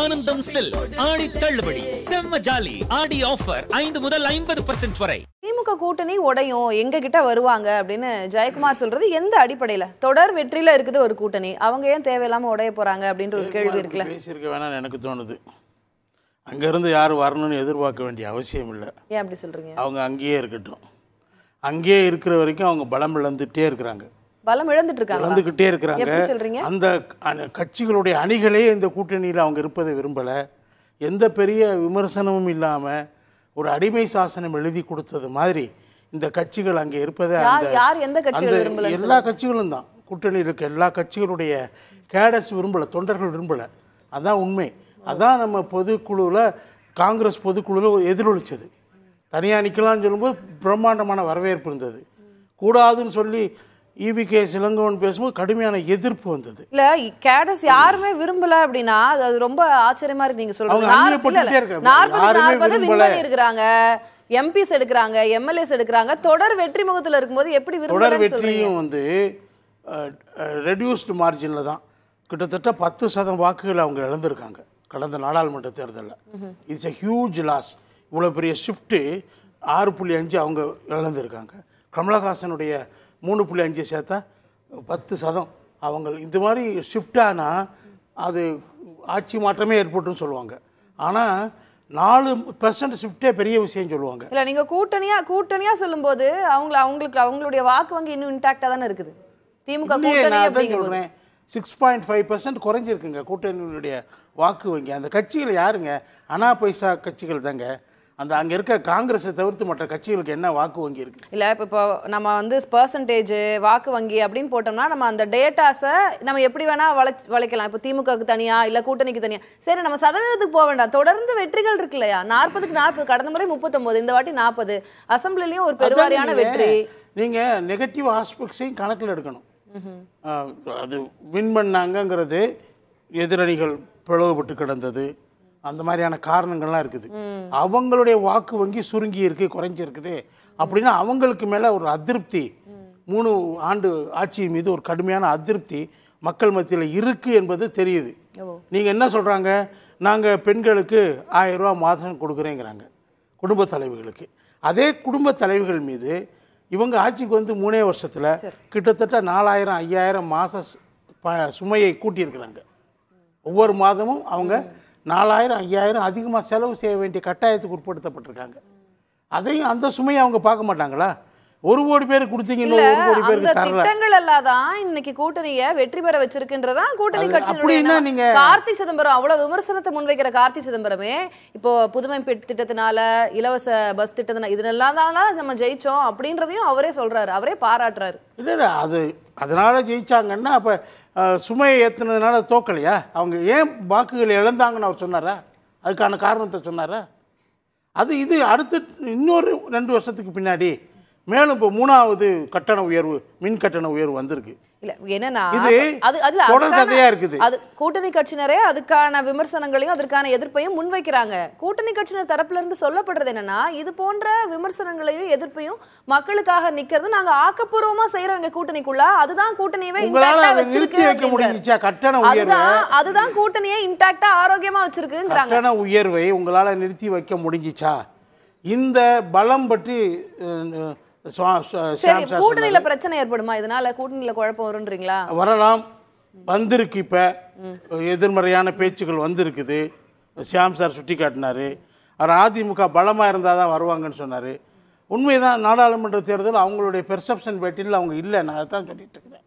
ஆனந்தம் சில்க்ஸ் ஆடி தள்ளுபடி செம்ம ஜாலி ஆடி ஆஃபர் ஐந்து முதல் ஐம்பது பர்சன்ட் வரை திமுக கூட்டணி உடையும் எங்க கிட்ட வருவாங்க அப்படின்னு ஜெயக்குமார் சொல்றது எந்த அடிப்படையில தொடர் வெற்றியில இருக்குது ஒரு கூட்டணி அவங்க ஏன் தேவையில்லாம உடைய போறாங்க அப்படின்ற ஒரு கேள்வி இருக்குல்ல பேசியிருக்க வேணாம் எனக்கு தோணுது அங்கேருந்து யார் வரணும்னு எதிர்பார்க்க வேண்டிய அவசியம் இல்லை ஏன் அப்படி சொல்கிறீங்க அவங்க அங்கேயே இருக்கட்டும் அங்கேயே இருக்கிற வரைக்கும் அவங்க பலம் இழந்துகிட்டே இருக்கிறாங்க பலம் இழந்துட்டு இருக்காங்க இருக்கிறாங்க அந்த கட்சிகளுடைய அணிகளே இந்த கூட்டணியில் அவங்க இருப்பதை விரும்பலை எந்த பெரிய விமர்சனமும் இல்லாமல் ஒரு அடிமை சாசனம் எழுதி கொடுத்தது மாதிரி இந்த கட்சிகள் அங்கே இருப்பதை அந்த எல்லா கட்சிகளும் தான் கூட்டணியில் இருக்க எல்லா கட்சிகளுடைய கேடஸ் விரும்பலை தொண்டர்கள் விரும்பலை அதான் உண்மை அதான் நம்ம பொதுக்குழுவில் காங்கிரஸ் பொதுக்குழுவில் எதிரொலிச்சது தனியாக நிற்கலாம்னு சொல்லும்போது பிரம்மாண்டமான வரவேற்பு இருந்தது கூடாதுன்னு சொல்லி இவிகே e இளங்கோவன் பேசும்போது கடுமையான எதிர்ப்பு வந்தது இல்ல கேடஸ் யாருமே விரும்பல அப்படின்னா அது ரொம்ப ஆச்சரியமா இருக்கு நீங்க சொல்றீங்க இருக்கிறாங்க எம்பிஸ் எடுக்கிறாங்க எம்எல்ஏஸ் எடுக்கிறாங்க தொடர் வெற்றி முகத்தில் இருக்கும்போது எப்படி தொடர் வெற்றியும் வந்து ரெடியூஸ்டு மார்ஜினில் தான் கிட்டத்தட்ட பத்து சதம் வாக்குகள் அவங்க இழந்திருக்காங்க கடந்த நாடாளுமன்ற தேர்தலில் இட்ஸ் எ ஹியூஜ் லாஸ் இவ்வளோ பெரிய ஷிஃப்ட்டு ஆறு புள்ளி அஞ்சு அவங்க இழந்திருக்காங்க கமலஹாசனுடைய மூணு புள்ளி அஞ்சு சேர்த்தா பத்து சதம் அவங்க இது மாதிரி ஷிஃப்டானால் அது ஆட்சி மாற்றமே ஏற்பட்டுன்னு சொல்லுவாங்க ஆனால் நாலு பெர்சன்ட் ஷிஃப்டே பெரிய விஷயம் சொல்லுவாங்க இல்லை நீங்கள் கூட்டணியாக கூட்டணியாக சொல்லும்போது அவங்கள அவங்களுக்கு அவங்களுடைய வாக்கு வங்கி இன்னும் இன்டாக்டாக தானே இருக்குது திமுக சொல்கிறேன் சிக்ஸ் பாயிண்ட் ஃபைவ் பர்சன்ட் குறைஞ்சிருக்குங்க கூட்டணியினுடைய வாக்கு வங்கி அந்த கட்சிகள் யாருங்க அனா பைசா கட்சிகள் தாங்க அந்த அங்கே இருக்க காங்கிரஸ் தவிர்த்து மற்ற கட்சிகளுக்கு என்ன வாக்கு வங்கி இருக்குது இல்லை இப்போ நம்ம வந்து பர்சன்டேஜ் வாக்கு வங்கி அப்படின்னு போட்டோம்னா நம்ம அந்த டேட்டாஸை நம்ம எப்படி வேணால் வளை வளைக்கலாம் இப்போ திமுகவுக்கு தனியாக இல்லை கூட்டணிக்கு தனியாக சரி நம்ம சதவீதத்துக்கு போக வேண்டாம் தொடர்ந்து வெற்றிகள் இருக்கு இல்லையா நாற்பதுக்கு நாற்பது கடந்த முறை முப்பத்தொன்பது இந்த வாட்டி நாற்பது அசம்பிளிலையும் ஒரு பெருவாரியான வெற்றி நீங்கள் நெகட்டிவ் ஆஸ்பெக்ட்ஸையும் கணக்கில் எடுக்கணும் அது வின் பண்ணாங்கங்கிறது எதிரணிகள் பிளவுபட்டு கிடந்தது அந்த மாதிரியான காரணங்கள்லாம் இருக்குது அவங்களுடைய வாக்கு வங்கி சுருங்கி இருக்கு குறைஞ்சிருக்குது அப்படின்னா அவங்களுக்கு மேலே ஒரு அதிருப்தி மூணு ஆண்டு ஆட்சி மீது ஒரு கடுமையான அதிருப்தி மக்கள் மத்தியில் இருக்குது என்பது தெரியுது நீங்கள் என்ன சொல்கிறாங்க நாங்கள் பெண்களுக்கு ஆயிரம் ரூபா மாதம் கொடுக்குறேங்கிறாங்க குடும்ப தலைவர்களுக்கு அதே குடும்ப தலைவர்கள் மீது இவங்க ஆட்சிக்கு வந்து மூணே வருஷத்தில் கிட்டத்தட்ட நாலாயிரம் ஐயாயிரம் மாத சுமையை கூட்டியிருக்கிறாங்க ஒவ்வொரு மாதமும் அவங்க நாலாயிரம் ஐயாயிரம் அதிகமாக செலவு செய்ய வேண்டிய கட்டாயத்துக்கு உட்படுத்தப்பட்டிருக்காங்க அதையும் அந்த சுமையை அவங்க பார்க்க மாட்டாங்களா ஒரு கோடி பேர் கொடுத்தீங்க இன்னும் ஒரு கோடி பேருக்கு திட்டங்கள் எல்லாம் இன்னைக்கு கூட்டணிய வெற்றி பெற வச்சிருக்கின்றதா கூட்டணி கட்சியினுடைய நீங்க கார்த்தி சிதம்பரம் அவ்வளவு விமர்சனத்தை முன்வைக்கிற கார்த்தி சிதம்பரமே இப்போ புதுமை திட்டத்தினால இலவச பஸ் திட்டத்தினால இதெல்லாம் தான் நம்ம ஜெயிச்சோம் அப்படின்றதையும் அவரே சொல்றாரு அவரே பாராட்டுறாரு இல்ல இல்ல அது அதனால ஜெயிச்சாங்கன்னா அப்ப சுமையை ஏத்துனதுனால தோக்கலையா அவங்க ஏன் வாக்குகள் இழந்தாங்கன்னு அவர் சொன்னாரா அதுக்கான காரணத்தை சொன்னாரா அது இது அடுத்து இன்னொரு ரெண்டு வருஷத்துக்கு பின்னாடி மேலும் இப்போ மூணாவது கட்டண உயர்வு மின் கட்டண உயர்வு வந்திருக்கு இல்ல என்னன்னா அது அதுல இருக்குது அது கூட்டணி கட்சியினரே அதுக்கான விமர்சனங்களையும் அதற்கான எதிர்ப்பையும் முன்வைக்கிறாங்க கூட்டணி கட்சியினர் தரப்புல இருந்து சொல்லப்படுறது என்னன்னா இது போன்ற விமர்சனங்களையும் எதிர்ப்பையும் மக்களுக்காக நிக்கிறது நாங்க ஆக்கப்பூர்வமா செய்யறோம் எங்க கூட்டணிக்குள்ள அதுதான் கூட்டணியவே நிறுத்தி வைக்க முடிஞ்சுச்சா கட்டண உயர்வு அதுதான் கூட்டணியே இன்டாக்டா ஆரோக்கியமா வச்சிருக்குங்கிறாங்க கட்டண உயர்வை உங்களால நிறுத்தி வைக்க முடிஞ்சிச்சா இந்த பலம் பற்றி கூட்டணியில பிரச்சனை ஏற்படுமா இதனால கூட்டணியில குழப்பம் வரும்ன்றீங்களா வரலாம் வந்திருக்கு இப்போ எதிர்மறையான பேச்சுக்கள் வந்திருக்குது ஷியாம் சார் சுட்டி காட்டினார் அவர் அதிமுக பலமாக இருந்தால் தான் வருவாங்கன்னு சொன்னார் உண்மைதான் நாடாளுமன்ற தேர்தல் அவங்களுடைய பெர்செப்ஷன் பேட்டியில் அவங்க இல்லை நான் அதான் சொல்லிட்டு இருக்கிறேன்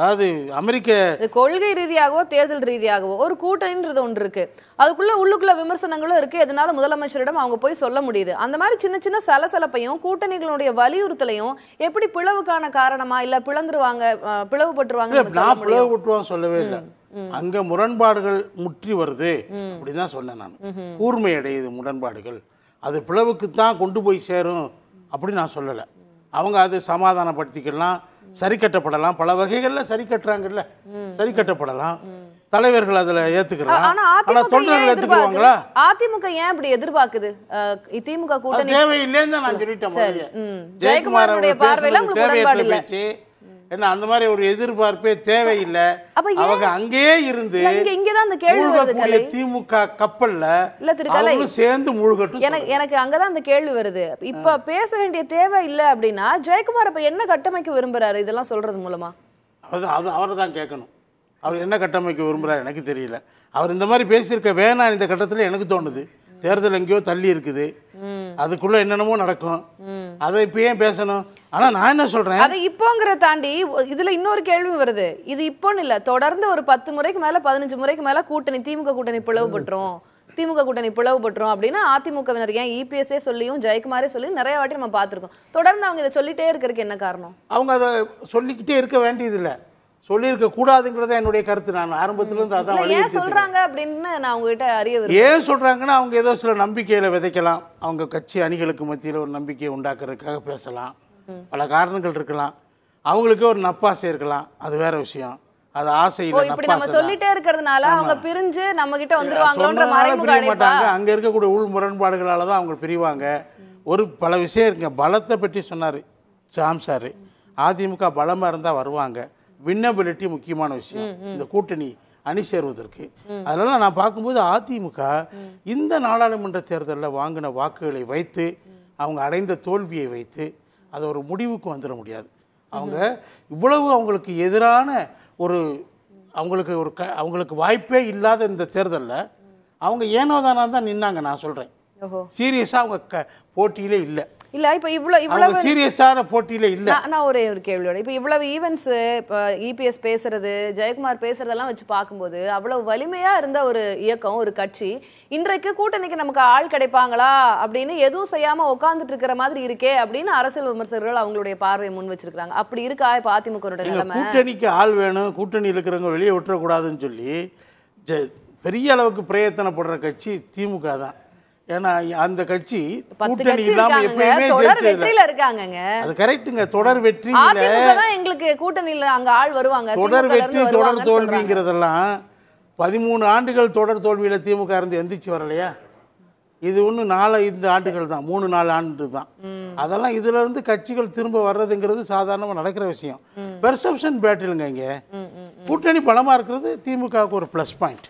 அதாவது அமெரிக்க கொள்கை ரீதியாகவோ தேர்தல் ரீதியாகவோ ஒரு கூட்டணின்றது ஒன்று இருக்கு அதுக்குள்ள உள்ளுக்குள்ள விமர்சனங்களும் இருக்கு இதனால முதலமைச்சரிடம் அவங்க போய் சொல்ல முடியுது அந்த மாதிரி சின்ன சின்ன சலசலப்பையும் கூட்டணிகளுடைய வலியுறுத்தலையும் எப்படி பிளவுக்கான காரணமா இல்ல பிளந்துருவாங்க பிளவுபட்டுருவாங்க நான் சொல்லவே இல்லை அங்க முரண்பாடுகள் முற்றி வருது அப்படின்னு தான் சொன்னேன் நான் கூர்மை அடையுது முரண்பாடுகள் அது பிளவுக்கு தான் கொண்டு போய் சேரும் அப்படின்னு நான் சொல்லலை அவங்க அது சமாதானப்படுத்திக்கலாம் சரி கட்டப்படலாம் பல வகைகளில் சரி கட்டுறாங்கல்ல சரி கட்டப்படலாம் தலைவர்கள் அதுல ஏத்துக்கிறாங்க ஆனா அதிமுக ஏன் இப்படி எதிர்பார்க்குது திமுக கூட்டணி தேவையில்லைன்னு நான் சொல்லிட்டேன் ஜெயக்குமாரோட பார்வையில உங்களுக்கு உடன்பாடு என்ன அந்த மாதிரி ஒரு எதிர்பார்ப்பே தேவையில்லை அவங்க அங்கேயே இருந்து மூழ்கக்கூடிய திமுக கப்பல்ல அவங்களும் சேர்ந்து முழுகட்டும் எனக்கு எனக்கு அங்கதான் அந்த கேள்வி வருது இப்ப பேச வேண்டிய தேவை இல்லை அப்படின்னா ஜெயக்குமார் அப்ப என்ன கட்டமைக்க விரும்புறாரு இதெல்லாம் சொல்றது மூலமா அது அது அவரை தான் கேட்கணும் அவர் என்ன கட்டமைக்க விரும்புகிறார் எனக்கு தெரியல அவர் இந்த மாதிரி பேசியிருக்க வேணாம் இந்த கட்டத்தில் எனக்கு தோணுது தேர்தல் எங்கேயோ தள்ளி இருக்குது அதுக்குள்ள என்னென்னமோ நடக்கும் அதை இப்போ ஏன் பேசணும் ஆனால் நான் என்ன சொல்கிறேன் அது இப்போங்கிற தாண்டி இதில் இன்னொரு கேள்வி வருது இது இப்போன்னு இல்லை தொடர்ந்து ஒரு பத்து முறைக்கு மேலே பதினஞ்சு முறைக்கு மேலே கூட்டணி திமுக கூட்டணி பிளவுபட்டுரும் திமுக கூட்டணி பிளவுபட்டுரும் அப்படின்னா அதிமுகவினர் ஏன் இபிஎஸ்ஏ சொல்லியும் ஜெயக்குமாரே சொல்லியும் நிறைய வாட்டி நம்ம பார்த்துருக்கோம் தொடர்ந்து அவங்க இதை சொல்லிட்டே இருக்கிறதுக்கு என்ன காரணம் அவங்க அதை சொல்லிக்கிட்டே இருக்க வேண்டியதில்லை சொல்லியிருக்க கூடாதுங்கிறத என்னுடைய கருத்து நான் ஆரம்பத்திலிருந்து அதான் ஏன் சொல்கிறாங்க அப்படின்னு நான் உங்ககிட்ட அறிய ஏன் சொல்கிறாங்கன்னா அவங்க ஏதோ சில நம்பிக்கையில் விதைக்கலாம் அவங்க கட்சி அணிகளுக்கு மத்தியில் ஒரு நம்பிக்கையை உண்டாக்குறதுக்காக பேசலாம் பல காரணங்கள் இருக்கலாம் அவங்களுக்கே ஒரு நப்பாசை இருக்கலாம் அது வேற விஷயம் அது ஆசையில் இப்படி நம்ம சொல்லிட்டே இருக்கிறதுனால அவங்க பிரிஞ்சு நம்ம கிட்ட வந்துருவாங்கன்ற மறைமுக மாட்டாங்க அங்கே இருக்கக்கூடிய உள் முரண்பாடுகளால தான் அவங்க பிரிவாங்க ஒரு பல விஷயம் இருக்குங்க பலத்தை பற்றி சொன்னார் சாம் சார் அதிமுக பலமாக இருந்தால் வருவாங்க வின்னபிலிட்டி முக்கியமான விஷயம் இந்த கூட்டணி அணி சேர்வதற்கு அதனால நான் பார்க்கும்போது அதிமுக இந்த நாடாளுமன்ற தேர்தலில் வாங்கின வாக்குகளை வைத்து அவங்க அடைந்த தோல்வியை வைத்து அதை ஒரு முடிவுக்கு வந்துட முடியாது அவங்க இவ்வளவு அவங்களுக்கு எதிரான ஒரு அவங்களுக்கு ஒரு க அவங்களுக்கு வாய்ப்பே இல்லாத இந்த தேர்தலில் அவங்க ஏனோதானா தான் நின்னாங்க நான் சொல்கிறேன் சீரியஸாக அவங்க க போட்டியிலே இல்லை இல்ல இப்போ இவ்வளவு இவ்வளவு சீரியஸான போட்டியில இல்ல நான் ஒரே ஒரு கேள்வியோட இப்போ இவ்வளவு ஈவென்ட்ஸ் இப்போ இபிஎஸ் பேசுறது ஜெயக்குமார் பேசுறதெல்லாம் வச்சு பார்க்கும்போது அவ்வளவு வலிமையா இருந்த ஒரு இயக்கம் ஒரு கட்சி இன்றைக்கு கூட்டணிக்கு நமக்கு ஆள் கிடைப்பாங்களா அப்படின்னு எதுவும் செய்யாம உட்காந்துட்டு இருக்கிற மாதிரி இருக்கே அப்படின்னு அரசியல் விமர்சகர்கள் அவங்களுடைய பார்வையை முன் வச்சிருக்காங்க அப்படி இருக்கா இப்போ அதிமுக கூட்டணிக்கு ஆள் வேணும் கூட்டணி இருக்கிறவங்க வெளியே விட்டுறக்கூடாதுன்னு சொல்லி பெரிய அளவுக்கு பிரயத்தனப்படுற கட்சி திமுக தான் ஏன்னா அந்த கட்சி கூட்டணி இல்லாம எப்பயுமே வெற்றியில இருக்காங்கங்க அது கரெக்ட்டுங்க தொடர் வெற்றி தான் எங்களுக்கு கூட்டணியில அங்க ஆள் வருவாங்க தொடர் வெற்றி தொடர் தோல்விங்கிறதெல்லாம் பதிமூணு ஆண்டுகள் தொடர் தோல்வியில் திமுக இருந்து எந்திரிச்சு வரலையா இது ஒன்று நாலு இந்த ஆண்டுகள் தான் மூணு நாலு ஆண்டு தான் அதெல்லாம் இதுல இருந்து கட்சிகள் திரும்ப வர்றதுங்கிறது சாதாரணமாக நடக்கிற விஷயம் பெர்செப்ஷன் பேட்டிலுங்க இங்கே கூட்டணி பலமாக இருக்கிறது திமுகவுக்கு ஒரு ப்ளஸ் பாயிண்ட்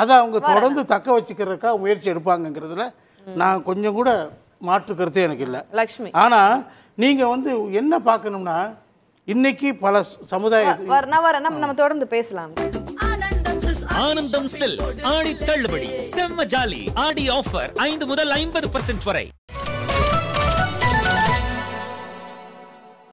அதை அவங்க தொடர்ந்து தக்க வச்சுக்கிறதுக்காக முயற்சி எடுப்பாங்கங்கிறதுல நான் கொஞ்சம் கூட மாற்று எனக்கு இல்லை லக்ஷ்மி ஆனால் நீங்கள் வந்து என்ன பார்க்கணும்னா இன்னைக்கு பல சமுதாய நம்ம தொடர்ந்து பேசலாம் ஆனந்தம் செல்ஸ் ஆடி தள்ளுபடி செம்ம ஜாலி ஆடி ஆஃபர் ஐந்து முதல் ஐம்பது பர்சன்ட் வரை